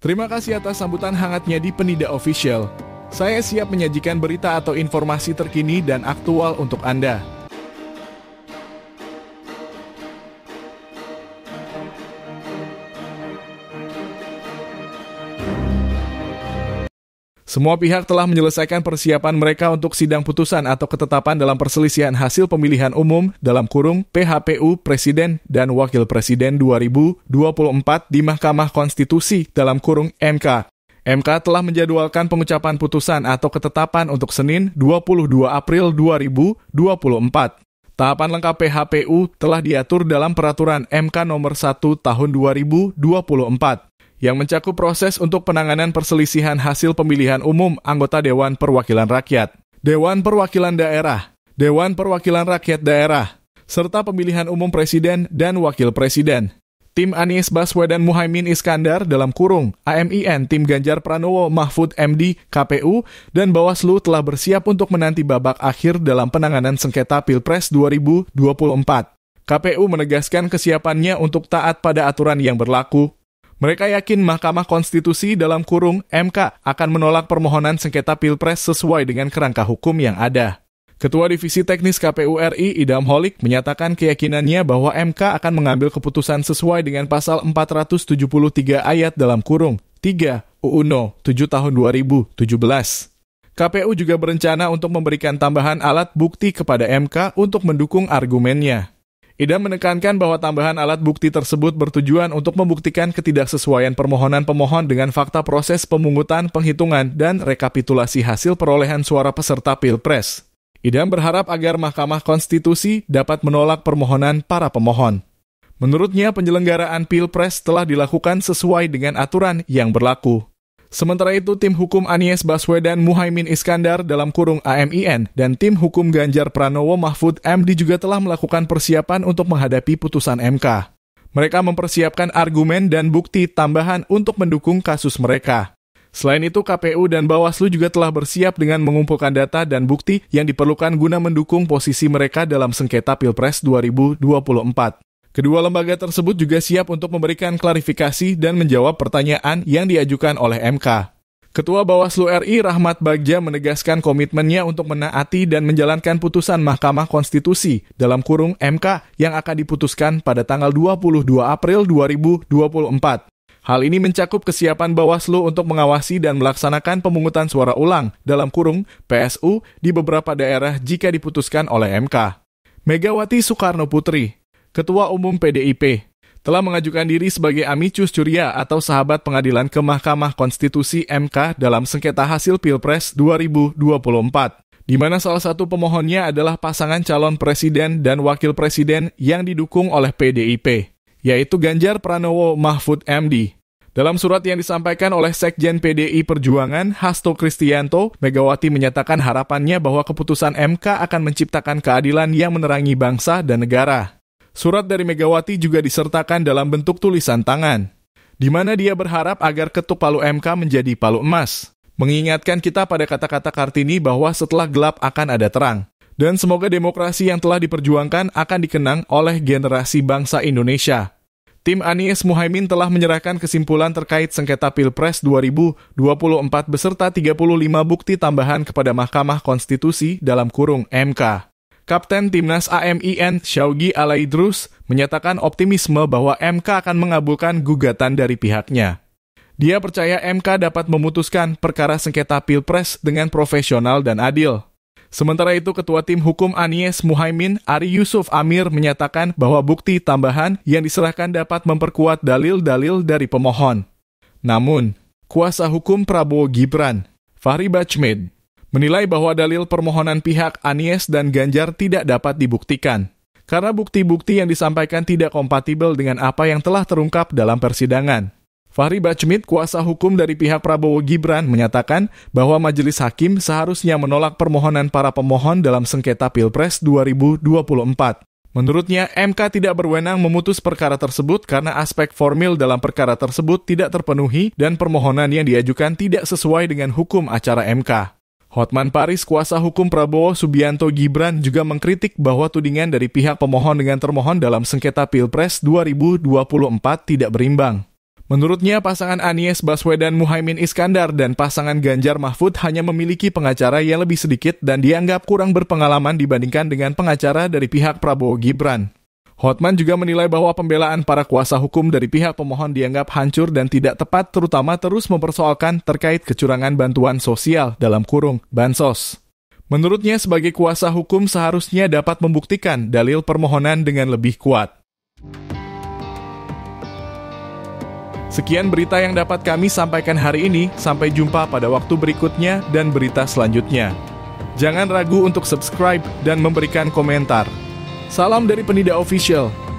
Terima kasih atas sambutan hangatnya di Penida Official. Saya siap menyajikan berita atau informasi terkini dan aktual untuk Anda. Semua pihak telah menyelesaikan persiapan mereka untuk sidang putusan atau ketetapan dalam perselisihan hasil pemilihan umum dalam kurung PHPU Presiden dan Wakil Presiden 2024 di Mahkamah Konstitusi dalam kurung MK. MK telah menjadwalkan pengucapan putusan atau ketetapan untuk Senin 22 April 2024. Tahapan lengkap PHPU telah diatur dalam peraturan MK nomor 1 tahun 2024 yang mencakup proses untuk penanganan perselisihan hasil pemilihan umum anggota Dewan Perwakilan Rakyat, Dewan Perwakilan Daerah, Dewan Perwakilan Rakyat Daerah, serta pemilihan umum presiden dan wakil presiden. Tim Anies Baswedan Muhaimin Iskandar dalam kurung AMIN Tim Ganjar Pranowo Mahfud MD KPU dan Bawaslu telah bersiap untuk menanti babak akhir dalam penanganan sengketa Pilpres 2024. KPU menegaskan kesiapannya untuk taat pada aturan yang berlaku mereka yakin Mahkamah Konstitusi dalam kurung MK akan menolak permohonan sengketa Pilpres sesuai dengan kerangka hukum yang ada. Ketua Divisi Teknis KPU RI Idam Holik menyatakan keyakinannya bahwa MK akan mengambil keputusan sesuai dengan pasal 473 ayat dalam kurung 3 UU No 7 tahun 2017. KPU juga berencana untuk memberikan tambahan alat bukti kepada MK untuk mendukung argumennya. Idam menekankan bahwa tambahan alat bukti tersebut bertujuan untuk membuktikan ketidaksesuaian permohonan pemohon dengan fakta proses pemungutan, penghitungan, dan rekapitulasi hasil perolehan suara peserta Pilpres. Idam berharap agar Mahkamah Konstitusi dapat menolak permohonan para pemohon. Menurutnya, penyelenggaraan Pilpres telah dilakukan sesuai dengan aturan yang berlaku. Sementara itu, tim hukum Anies Baswedan Muhaimin Iskandar dalam kurung AMIN dan tim hukum Ganjar Pranowo Mahfud MD juga telah melakukan persiapan untuk menghadapi putusan MK. Mereka mempersiapkan argumen dan bukti tambahan untuk mendukung kasus mereka. Selain itu, KPU dan Bawaslu juga telah bersiap dengan mengumpulkan data dan bukti yang diperlukan guna mendukung posisi mereka dalam sengketa Pilpres 2024. Kedua lembaga tersebut juga siap untuk memberikan klarifikasi dan menjawab pertanyaan yang diajukan oleh MK. Ketua Bawaslu RI Rahmat Bagja menegaskan komitmennya untuk menaati dan menjalankan putusan Mahkamah Konstitusi dalam kurung MK yang akan diputuskan pada tanggal 22 April 2024. Hal ini mencakup kesiapan Bawaslu untuk mengawasi dan melaksanakan pemungutan suara ulang dalam kurung PSU di beberapa daerah jika diputuskan oleh MK. Megawati Soekarno Putri Ketua Umum PDIP, telah mengajukan diri sebagai amicus curia atau sahabat pengadilan ke Mahkamah Konstitusi MK dalam sengketa hasil Pilpres 2024, di mana salah satu pemohonnya adalah pasangan calon presiden dan wakil presiden yang didukung oleh PDIP, yaitu Ganjar Pranowo Mahfud MD. Dalam surat yang disampaikan oleh Sekjen PDI Perjuangan, Hasto Kristianto, Megawati menyatakan harapannya bahwa keputusan MK akan menciptakan keadilan yang menerangi bangsa dan negara. Surat dari Megawati juga disertakan dalam bentuk tulisan tangan, di mana dia berharap agar ketuk palu MK menjadi palu emas, mengingatkan kita pada kata-kata Kartini bahwa setelah gelap akan ada terang. Dan semoga demokrasi yang telah diperjuangkan akan dikenang oleh generasi bangsa Indonesia. Tim Anies Muhaimin telah menyerahkan kesimpulan terkait sengketa Pilpres 2024 beserta 35 bukti tambahan kepada Mahkamah Konstitusi dalam kurung MK. Kapten Timnas AMIN Syaugi Alaidrus menyatakan optimisme bahwa MK akan mengabulkan gugatan dari pihaknya. Dia percaya MK dapat memutuskan perkara sengketa Pilpres dengan profesional dan adil. Sementara itu, Ketua Tim Hukum Anies Muhaimin Ari Yusuf Amir menyatakan bahwa bukti tambahan yang diserahkan dapat memperkuat dalil-dalil dari pemohon. Namun, kuasa hukum Prabowo Gibran, Fahri Bachmed, menilai bahwa dalil permohonan pihak Anies dan Ganjar tidak dapat dibuktikan karena bukti-bukti yang disampaikan tidak kompatibel dengan apa yang telah terungkap dalam persidangan. Fahri Bachmit, kuasa hukum dari pihak Prabowo Gibran, menyatakan bahwa majelis hakim seharusnya menolak permohonan para pemohon dalam sengketa Pilpres 2024. Menurutnya, MK tidak berwenang memutus perkara tersebut karena aspek formil dalam perkara tersebut tidak terpenuhi dan permohonan yang diajukan tidak sesuai dengan hukum acara MK. Hotman Paris, kuasa hukum Prabowo Subianto Gibran juga mengkritik bahwa tudingan dari pihak pemohon dengan termohon dalam sengketa Pilpres 2024 tidak berimbang. Menurutnya, pasangan Anies Baswedan Muhaimin Iskandar dan pasangan Ganjar Mahfud hanya memiliki pengacara yang lebih sedikit dan dianggap kurang berpengalaman dibandingkan dengan pengacara dari pihak Prabowo Gibran. Hotman juga menilai bahwa pembelaan para kuasa hukum dari pihak pemohon dianggap hancur dan tidak tepat terutama terus mempersoalkan terkait kecurangan bantuan sosial dalam kurung bansos. Menurutnya sebagai kuasa hukum seharusnya dapat membuktikan dalil permohonan dengan lebih kuat. Sekian berita yang dapat kami sampaikan hari ini. Sampai jumpa pada waktu berikutnya dan berita selanjutnya. Jangan ragu untuk subscribe dan memberikan komentar. Salam dari Penida Official.